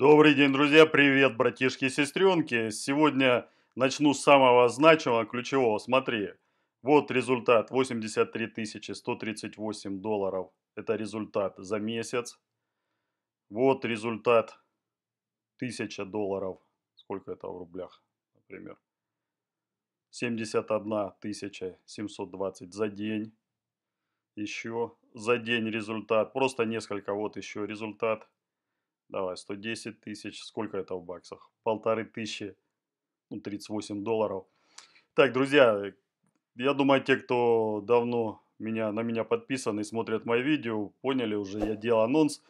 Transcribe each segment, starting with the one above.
Добрый день, друзья! Привет, братишки и сестренки! Сегодня начну с самого значимого, ключевого. Смотри, вот результат 83 138 долларов. Это результат за месяц. Вот результат 1000 долларов. Сколько это в рублях, например? 71 720 за день. Еще за день результат. Просто несколько. Вот еще результат. Давай, 110 тысяч. Сколько это в баксах? Полторы тысячи. Ну, 38 долларов. Так, друзья, я думаю, те, кто давно меня, на меня подписан и смотрят мои видео, поняли уже, я делал анонс.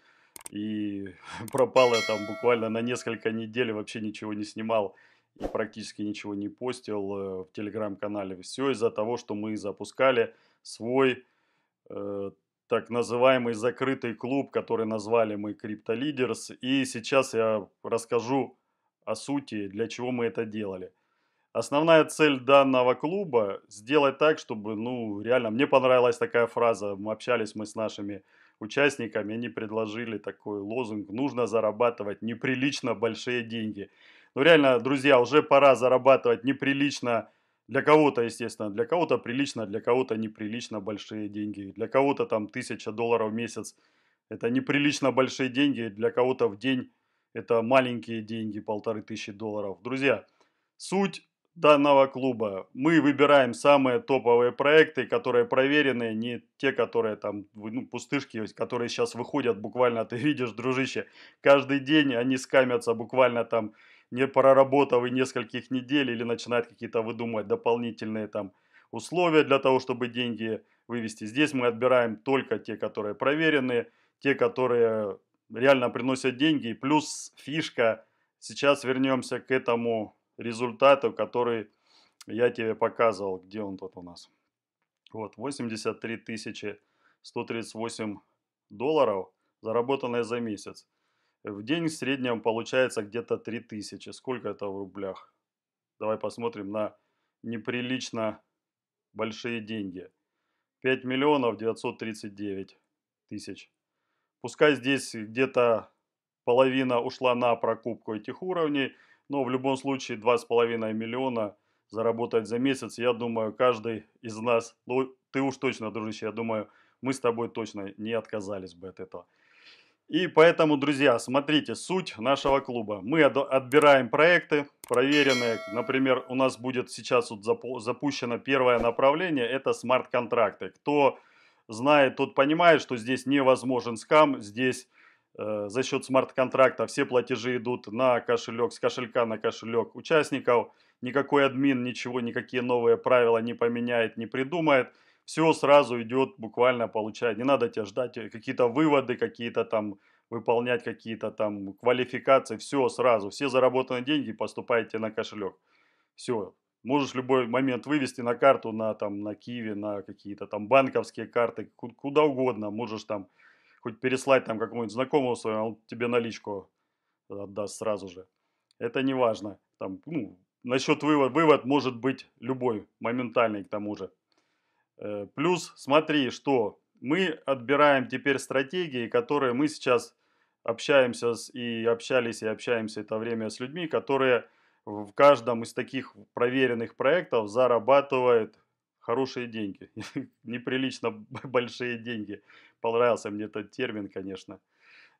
И пропал я там буквально на несколько недель, вообще ничего не снимал и практически ничего не постил э, в телеграм-канале. Все из-за того, что мы запускали свой э, так называемый закрытый клуб, который назвали мы Криптолидерс. И сейчас я расскажу о сути, для чего мы это делали. Основная цель данного клуба – сделать так, чтобы, ну, реально, мне понравилась такая фраза, мы общались мы с нашими участниками, они предложили такой лозунг «Нужно зарабатывать неприлично большие деньги». Ну, реально, друзья, уже пора зарабатывать неприлично большие для кого-то, естественно, для кого-то прилично, а для кого-то неприлично большие деньги. Для кого-то там тысяча долларов в месяц – это неприлично большие деньги, для кого-то в день – это маленькие деньги, полторы тысячи долларов. Друзья, суть данного клуба. Мы выбираем самые топовые проекты, которые проверенные, не те, которые там, ну, пустышки, которые сейчас выходят буквально, ты видишь, дружище, каждый день они скамятся буквально там не проработав и нескольких недель, или начинает какие-то выдумывать дополнительные там условия для того, чтобы деньги вывести. Здесь мы отбираем только те, которые проверены, те, которые реально приносят деньги. плюс фишка, сейчас вернемся к этому результату, который я тебе показывал, где он тут у нас. Вот, 83 138 долларов, заработанные за месяц. В день в среднем получается где-то 3000. Сколько это в рублях? Давай посмотрим на неприлично большие деньги. 5 миллионов 939 тысяч. Пускай здесь где-то половина ушла на прокупку этих уровней, но в любом случае 2,5 миллиона заработать за месяц, я думаю, каждый из нас, ну ты уж точно, дружище, я думаю, мы с тобой точно не отказались бы от этого. И поэтому, друзья, смотрите, суть нашего клуба. Мы отбираем проекты проверенные. Например, у нас будет сейчас вот запущено первое направление, это смарт-контракты. Кто знает, тот понимает, что здесь невозможен скам, здесь э, за счет смарт-контракта все платежи идут на кошелек, с кошелька на кошелек участников. Никакой админ ничего, никакие новые правила не поменяет, не придумает все сразу идет буквально получать. Не надо тебя ждать э, какие-то выводы, какие-то там выполнять какие-то там квалификации, все сразу, все заработанные деньги поступаете на кошелек. Все, можешь в любой момент вывести на карту, на там, на Киви, на какие-то там банковские карты, куда угодно, можешь там хоть переслать там какому-нибудь знакомому своему, он тебе наличку отдаст сразу же. Это не важно. Там, ну, насчет вывод, вывод может быть любой, моментальный к тому же. Э, плюс смотри, что мы отбираем теперь стратегии, которые мы сейчас общаемся с, и общались и общаемся это время с людьми, которые в каждом из таких проверенных проектов зарабатывают хорошие деньги, неприлично большие деньги. Понравился мне этот термин, конечно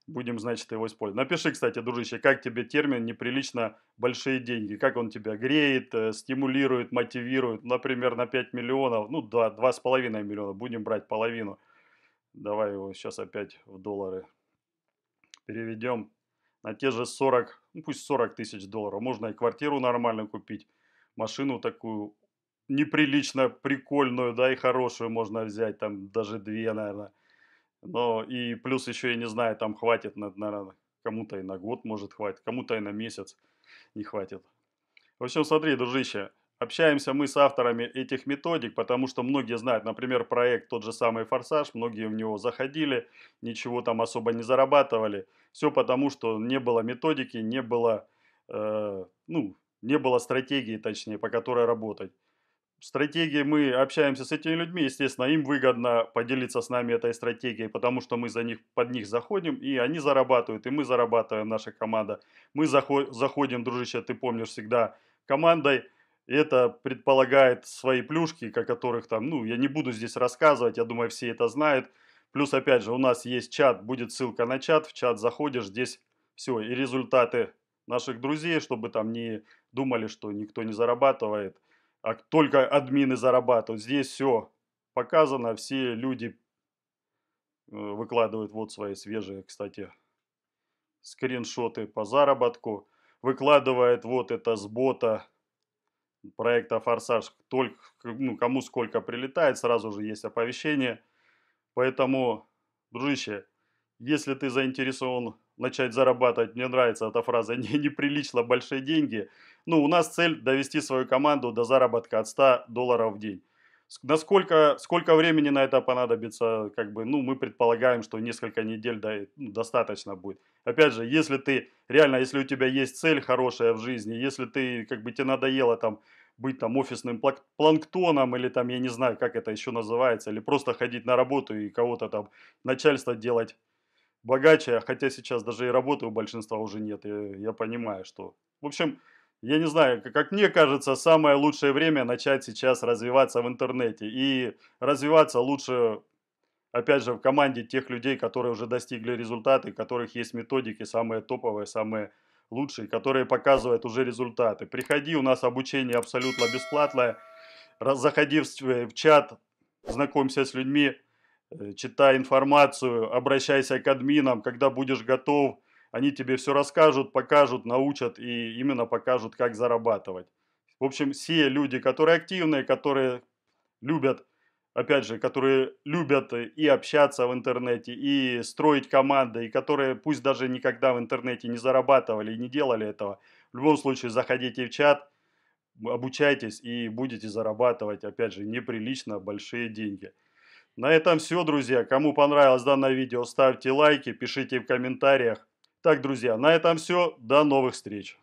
будем, значит, его использовать. Напиши, кстати, дружище, как тебе термин «неприлично большие деньги», как он тебя греет, э, стимулирует, мотивирует, например, на 5 миллионов, ну да, 2,5 миллиона, будем брать половину. Давай его сейчас опять в доллары переведем на те же 40, ну пусть 40 тысяч долларов. Можно и квартиру нормально купить, машину такую неприлично прикольную, да, и хорошую можно взять, там даже две, наверное. Но и плюс еще, я не знаю, там хватит, наверное, кому-то и на год может хватит, кому-то и на месяц не хватит. В общем, смотри, дружище, общаемся мы с авторами этих методик, потому что многие знают, например, проект тот же самый «Форсаж», многие в него заходили, ничего там особо не зарабатывали. Все потому, что не было методики, не было, э, ну, не было стратегии, точнее, по которой работать стратегии мы общаемся с этими людьми, естественно, им выгодно поделиться с нами этой стратегией, потому что мы за них, под них заходим, и они зарабатывают, и мы зарабатываем, наша команда. Мы заходим, дружище, ты помнишь, всегда командой, это предполагает свои плюшки, о которых там, ну, я не буду здесь рассказывать, я думаю, все это знают. Плюс, опять же, у нас есть чат, будет ссылка на чат, в чат заходишь, здесь все, и результаты наших друзей, чтобы там не думали, что никто не зарабатывает – а только админы зарабатывают. Здесь все показано, все люди э, выкладывают вот свои свежие, кстати, скриншоты по заработку. Выкладывает вот это с бота проекта «Форсаж», только, ну, кому сколько прилетает, сразу же есть оповещение. Поэтому, дружище, если ты заинтересован начать зарабатывать, мне нравится эта фраза, не, неприлично большие деньги. Ну, у нас цель довести свою команду до заработка от 100 долларов в день. Насколько, сколько времени на это понадобится, как бы, ну, мы предполагаем, что несколько недель да ну, достаточно будет. Опять же, если ты, реально, если у тебя есть цель хорошая в жизни, если ты, как бы, тебе надоело там быть там офисным планктоном или там, я не знаю, как это еще называется, или просто ходить на работу и кого-то там начальство делать богаче, хотя сейчас даже и работы у большинства уже нет, и я понимаю, что... В общем, я не знаю, как мне кажется, самое лучшее время начать сейчас развиваться в интернете. И развиваться лучше, опять же, в команде тех людей, которые уже достигли результаты, у которых есть методики самые топовые, самые лучшие, которые показывают уже результаты. Приходи, у нас обучение абсолютно бесплатное. Заходи в чат, знакомься с людьми, Э, читай информацию, обращайся к админам, когда будешь готов, они тебе все расскажут, покажут, научат и именно покажут, как зарабатывать. В общем, все люди, которые активные, которые любят, опять же, которые любят и общаться в интернете, и строить команды, и которые пусть даже никогда в интернете не зарабатывали и не делали этого, в любом случае заходите в чат, обучайтесь и будете зарабатывать, опять же, неприлично большие деньги. На этом все, друзья. Кому понравилось данное видео, ставьте лайки, пишите в комментариях. Так, друзья, на этом все. До новых встреч.